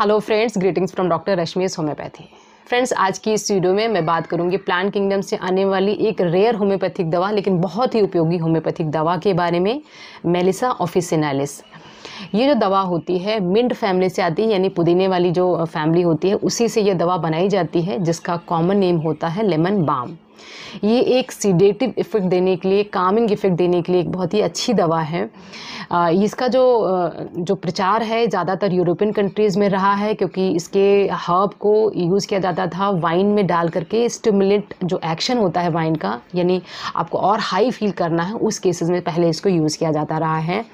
hello friends greetings from doctor Rashmesh homeopathy friends आज की इस वीडियो में मैं बात करूंगी प्लांट किंगडम से आने वाली एक रेयर होम्योपैथिक दवा लेकिन बहुत ही उपयोगी होम्योपैथिक दवा के बारे में मेलिसा ऑफिसिनालिस ये जो दवा होती है मिंट फैमिली से आती है यानी पुदीने वाली जो फैमिली होती है उसी से ये दवा बनाई जाती है जिसका कॉमन नेम होता है लेमन बाम ये एक सीडेटिव इफ़ेक्ट देने के लिए कामिंग इफ़ेक्ट देने के लिए एक बहुत ही अच्छी दवा है इसका जो जो प्रचार है ज़्यादातर यूरोपियन कंट्रीज़ में रहा है क्योंकि इसके हर्ब को यूज़ किया जाता था वाइन में डाल करके स्टिमुलेट जो एक्शन होता है वाइन का यानी आपको और हाई फील करना है उस केसेस में पहले इसको यूज़ किया जाता रहा है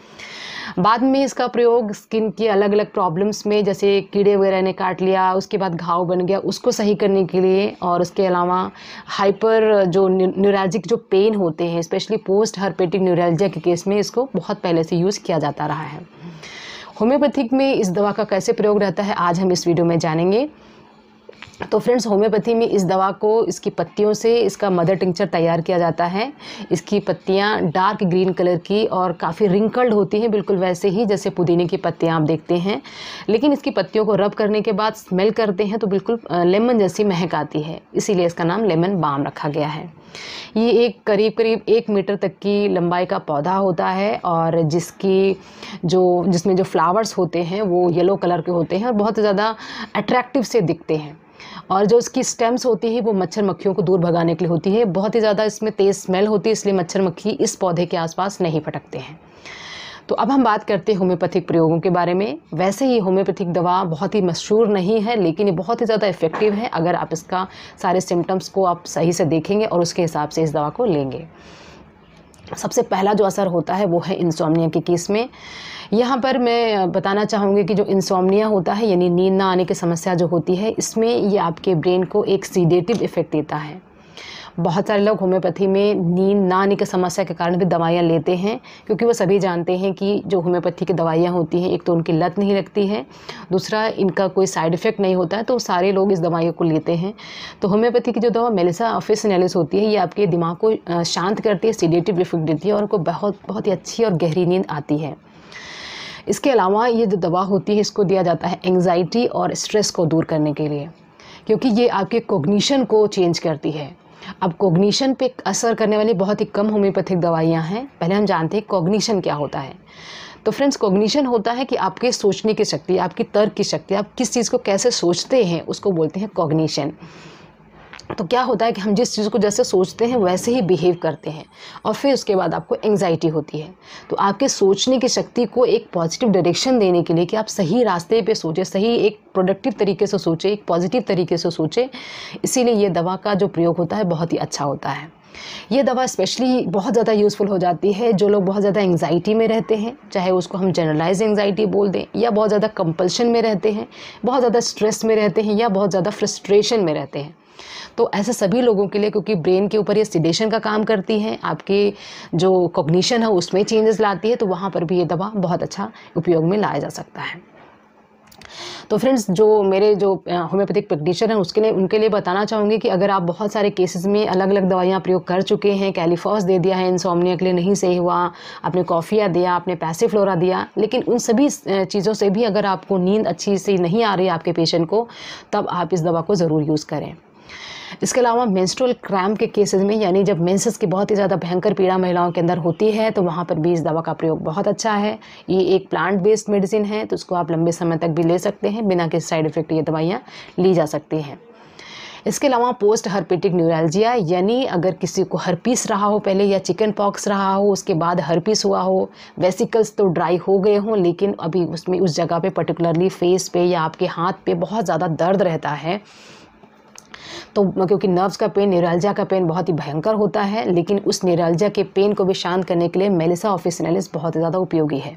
बाद में इसका प्रयोग स्किन के अलग अलग प्रॉब्लम्स में जैसे कीड़े वगैरह ने काट लिया उसके बाद घाव बन गया उसको सही करने के लिए और उसके अलावा हाइपर जो न्यूराजिक जो पेन होते हैं स्पेशली पोस्ट हर्पेटिक न्यूरालजिया के केस में इसको बहुत पहले से यूज़ किया जाता रहा है होम्योपैथिक में इस दवा का कैसे प्रयोग रहता है आज हम इस वीडियो में जानेंगे तो फ्रेंड्स होम्योपैथी में इस दवा को इसकी पत्तियों से इसका मदर टिंक्चर तैयार किया जाता है इसकी पत्तियाँ डार्क ग्रीन कलर की और काफ़ी रिंकल्ड होती हैं बिल्कुल वैसे ही जैसे पुदीने की पत्तियाँ आप देखते हैं लेकिन इसकी पत्तियों को रब करने के बाद स्मेल करते हैं तो बिल्कुल लेमन जैसी महक आती है इसीलिए इसका नाम लेमन बाम रखा गया है ये एक करीब करीब एक मीटर तक की लंबाई का पौधा होता है और जिसकी जो जिसमें जो फ्लावर्स होते हैं वो येलो कलर के होते हैं और बहुत ज़्यादा अट्रैक्टिव से दिखते हैं और जो इसकी स्टेम्स होती है वो मच्छर मक्खियों को दूर भगाने के लिए होती है बहुत ही ज़्यादा इसमें तेज़ स्मेल होती है इसलिए मच्छर मक्खी इस पौधे के आसपास नहीं फटकते हैं तो अब हम बात करते हैं होम्योपैथिक प्रयोगों के बारे में वैसे ही होम्योपैथिक दवा बहुत ही मशहूर नहीं है लेकिन ये बहुत ही ज़्यादा इफ़ेक्टिव है अगर आप इसका सारे सिम्टम्स को आप सही से देखेंगे और उसके हिसाब से इस दवा को लेंगे सबसे पहला जो असर होता है वो है इंसोमनिया के केस में यहाँ पर मैं बताना चाहूँगी कि जो इंसोमनिया होता है यानी नींद ना आने की समस्या जो होती है इसमें ये आपके ब्रेन को एक सीडेटिव इफ़ेक्ट देता है बहुत सारे लोग होम्योपैथी में नींद ना आने की समस्या के कारण भी दवाइयाँ लेते हैं क्योंकि वो सभी जानते हैं कि जो होम्योपैथी की दवाइयाँ होती हैं एक तो उनकी लत नहीं लगती है दूसरा इनका कोई साइड इफ़ेक्ट नहीं होता है तो सारे लोग इस दवाई को लेते हैं तो होम्योपैथी की जो दवा मेलिसा फिसनेलिस होती है ये आपके दिमाग को शांत करती है सीडेटिव इफेक्ट देती है और उनको बहुत बहुत ही अच्छी और गहरी नींद आती है इसके अलावा ये जो दवा होती है इसको दिया जाता है एंगजाइटी और स्ट्रेस को दूर करने के लिए क्योंकि ये आपके कोग्निशन को चेंज करती है अब कोग्निशन पे असर करने वाली बहुत ही कम होम्योपैथिक दवाइयाँ हैं पहले हम जानते हैं कोग्निशन क्या होता है तो फ्रेंड्स कोग्निशन होता है कि आपके सोचने की शक्ति आपकी तर्क की शक्ति आप किस चीज़ को कैसे सोचते हैं उसको बोलते हैं कोग्निशन तो क्या होता है कि हम जिस चीज़ को जैसे सोचते हैं वैसे ही बिहेव करते हैं और फिर उसके बाद आपको एंग्जाइटी होती है तो आपके सोचने की शक्ति को एक पॉजिटिव डायरेक्शन देने के लिए कि आप सही रास्ते पे सोचें सही एक प्रोडक्टिव तरीके से सोचें एक पॉजिटिव तरीके से सोचें इसीलिए ये दवा का जो प्रयोग होता है बहुत ही अच्छा होता है ये दवा स्पेशली बहुत ज़्यादा यूज़फुल हो जाती है जो लोग बहुत ज़्यादा एंगजाइटी में रहते हैं चाहे उसको हम जनरलाइज एंगजाइटी बोल दें या बहुत ज़्यादा कंपल्शन में रहते हैं बहुत ज़्यादा स्ट्रेस में रहते हैं या बहुत ज़्यादा फ्रस्ट्रेशन में रहते हैं तो ऐसे सभी लोगों के लिए क्योंकि ब्रेन के ऊपर ये सिडेशन का काम करती है आपके जो कॉग्निशन है उसमें चेंजेस लाती है तो वहाँ पर भी ये दवा बहुत अच्छा उपयोग में लाया जा सकता है तो फ्रेंड्स जो मेरे जो होम्योपैथिक प्रैक्टिशनर हैं उसके लिए उनके लिए बताना चाहूँगी कि अगर आप बहुत सारे केसेस में अलग अलग दवाइयाँ प्रयोग कर चुके हैं कैलिफॉस दे दिया है इंसोमनिया के लिए नहीं सही हुआ आपने कॉफ़िया दिया आपने पैसेफ्लोरा दिया लेकिन उन सभी चीज़ों से भी अगर आपको नींद अच्छी से नहीं आ रही आपके पेशेंट को तब आप इस दवा को ज़रूर यूज़ करें इसके अलावा मेंस्ट्रुअल क्रैम्प के केसेस में यानी जब मेंसेस की बहुत ही ज़्यादा भयंकर पीड़ा महिलाओं के अंदर होती है तो वहाँ पर भी इस दवा का प्रयोग बहुत अच्छा है ये एक प्लांट बेस्ड मेडिसिन है तो उसको आप लंबे समय तक भी ले सकते हैं बिना किसी साइड इफ़ेक्ट ये दवाइयाँ ली जा सकती हैं इसके अलावा पोस्ट हर्पेटिक न्यूरलजिया यानी अगर किसी को हर्पीस रहा हो पहले या चिकन पॉक्स रहा हो उसके बाद हर्पीस हुआ हो वेसिकल्स तो ड्राई हो गए हों लेकिन अभी उसमें उस जगह पे पर्टिकुलरली फेस पे या आपके हाथ पे बहुत ज़्यादा दर्द रहता है तो क्योंकि नर्व्स का पेन न्यूरालजा का पेन बहुत ही भयंकर होता है लेकिन उस न्यूरालजा के पेन को भी शांत करने के लिए मेलिसा ऑफिसनेलिस बहुत ज़्यादा उपयोगी है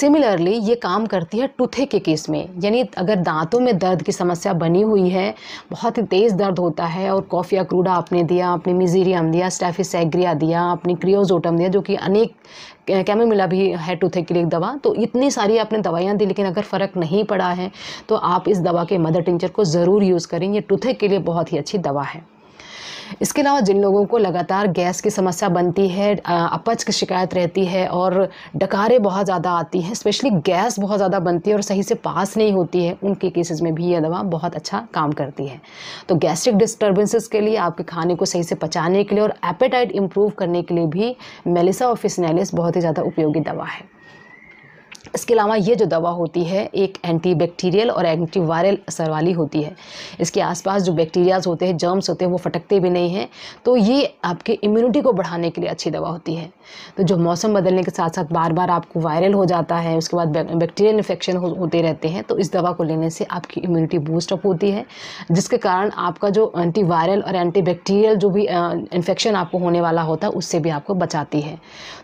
सिमिलरली ये काम करती है टूथे के केस में यानी अगर दांतों में दर्द की समस्या बनी हुई है बहुत ही तेज़ दर्द होता है और कॉफिया क्रूडा आपने दिया आपने मिजीरियम दिया स्टैफिसग्रिया दिया आपने क्रियोजोटम दिया जो कि अनेक कैमोमिला भी है टूथे के लिए एक दवा तो इतनी सारी आपने दवाइयाँ दी लेकिन अगर फ़र्क नहीं पड़ा है तो आप इस दवा के मदर टिंचर को ज़रूर यूज़ करें ये टूथे के लिए बहुत ही अच्छी दवा है इसके अलावा जिन लोगों को लगातार गैस की समस्या बनती है अपच की शिकायत रहती है और डकारें बहुत ज़्यादा आती हैं स्पेशली गैस बहुत ज़्यादा बनती है और सही से पास नहीं होती है उनके केसेस में भी यह दवा बहुत अच्छा काम करती है तो गैस्ट्रिक डिस्टर्बेंसेस के लिए आपके खाने को सही से पचाने के लिए और एपेटाइट इम्प्रूव करने के लिए भी मेलिसा और बहुत ही ज़्यादा उपयोगी दवा है इसके अलावा ये जो दवा होती है एक एंटी बैक्टीरियल और एंटी वायरल असर वाली होती है इसके आसपास जो बैक्टीरियाज होते हैं जर्म्स होते हैं वो फटकते भी नहीं हैं तो ये आपके इम्यूनिटी को बढ़ाने के लिए अच्छी दवा होती है तो जो मौसम बदलने के साथ साथ बार बार आपको वायरल हो जाता है उसके बाद बैक्टीरियल इन्फेक्शन हो, होते रहते हैं तो इस दवा को लेने से आपकी इम्यूनिटी बूस्टअप होती है जिसके कारण आपका जो एंटी वायरल और एंटी बैक्टीरियल जो भी इन्फेक्शन आपको होने वाला होता है उससे भी आपको बचाती है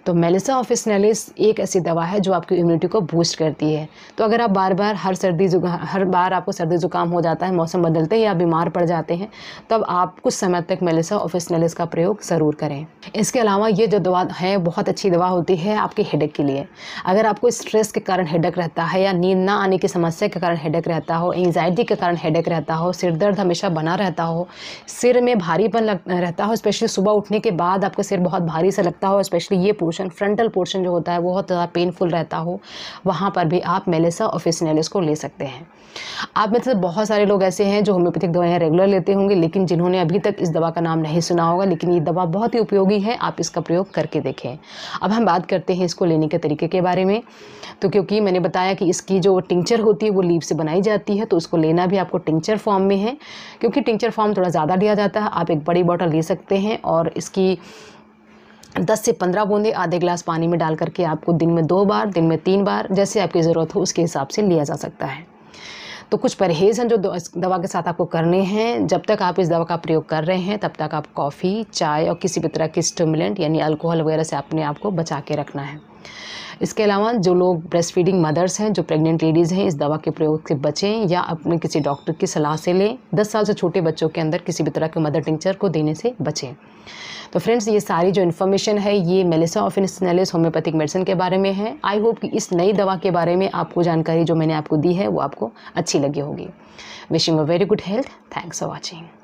तो मेलिसा ऑफिसनेलिस एक ऐसी दवा है जो आपकी इम्यूनिटी को बूस्ट करती है तो अगर आप बार बार हर सर्दी जुकाम हर बार आपको सर्दी जुकाम हो जाता है मौसम बदलते ही आप बीमार पड़ जाते हैं तब आप कुछ समय तक मेलेसा ऑफिस का प्रयोग ज़रूर करें इसके अलावा ये जो दवा है बहुत अच्छी दवा होती है आपके हेडक के लिए अगर आपको स्ट्रेस के कारण हेडक रहता है या नींद ना आने की समस्या के कारण हेडक रहता हो एंगजाइटी के कारण हेडक रहता हो सिर दर्द हमेशा बना रहता हो सिर में भारीपन लग रहता हो स्पेशली सुबह उठने के बाद आपका सिर बहुत भारी सा लगता हो स्पेशली ये पोर्शन फ्रंटल पोर्शन जो होता है बहुत ज़्यादा पेनफुल रहता हो वहाँ पर भी आप मेलेसा ऑफिसनेलिस को ले सकते हैं आप में से बहुत सारे लोग ऐसे हैं जो होम्योपैथिक दवाएं रेगुलर लेते होंगे लेकिन जिन्होंने अभी तक इस दवा का नाम नहीं सुना होगा लेकिन ये दवा बहुत ही उपयोगी है आप इसका प्रयोग करके देखें अब हम बात करते हैं इसको लेने के तरीके के बारे में तो क्योंकि मैंने बताया कि इसकी जो टिंचर होती है वो लीव से बनाई जाती है तो उसको लेना भी आपको टिंचर फॉर्म में है क्योंकि टिंचर फॉर्म थोड़ा ज़्यादा लिया जाता है आप एक बड़ी बॉटल ले सकते हैं और इसकी दस से पंद्रह बूंदे आधे गिलास पानी में डाल करके आपको दिन में दो बार दिन में तीन बार जैसे आपकी ज़रूरत हो उसके हिसाब से लिया जा सकता है तो कुछ परहेज़ हैं जो दवा के साथ आपको करने हैं जब तक आप इस दवा का प्रयोग कर रहे हैं तब तक आप कॉफ़ी चाय और किसी भी तरह की स्टिमुलेंट यानी अल्कोहल वगैरह से अपने आप को बचा के रखना है इसके अलावा जो लोग ब्रेस्ट फीडिंग मदर्स हैं जो प्रेग्नेंट लेडीज़ हैं इस दवा के प्रयोग से बचें या अपने किसी डॉक्टर की सलाह से लें दस साल से छोटे बच्चों के अंदर किसी भी तरह के मदर टिंचर को देने से बचें तो फ्रेंड्स ये सारी जो इन्फॉर्मेशन है ये Melissa officinalis homeopathic medicine के बारे में है आई होप कि इस नई दवा के बारे में आपको जानकारी जो मैंने आपको दी है वो आपको अच्छी लगी होगी wishing a very good health thanks for watching